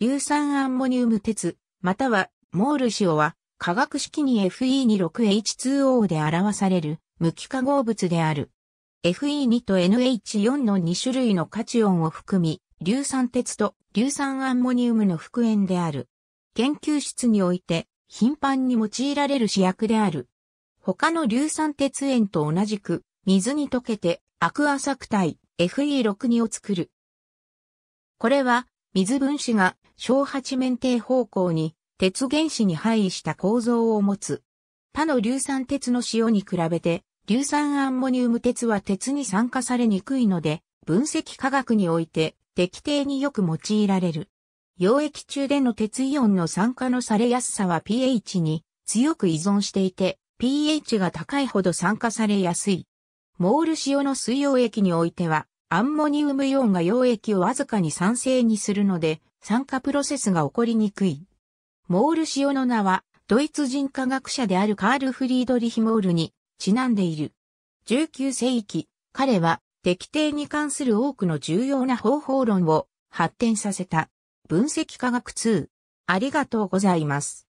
硫酸アンモニウム鉄、またはモール塩は化学式に Fe26H2O で表される無機化合物である。Fe2 と NH4 の2種類のカチオンを含み、硫酸鉄と硫酸アンモニウムの副縁である。研究室において頻繁に用いられる試薬である。他の硫酸鉄塩と同じく、水に溶けてアクアサクタイ FE62 を作る。これは、水分子が小八面定方向に鉄原子に配位した構造を持つ。他の硫酸鉄の塩に比べて、硫酸アンモニウム鉄は鉄に酸化されにくいので、分析科学において適定によく用いられる。溶液中での鉄イオンの酸化のされやすさは pH に強く依存していて、pH が高いほど酸化されやすい。モール塩の水溶液においては、アンモニウムイオンが溶液をわずかに酸性にするので、酸化プロセスが起こりにくい。モール塩の名は、ドイツ人科学者であるカール・フリードリヒ・モールにちなんでいる。19世紀、彼は滴定に関する多くの重要な方法論を発展させた。分析科学2。ありがとうございます。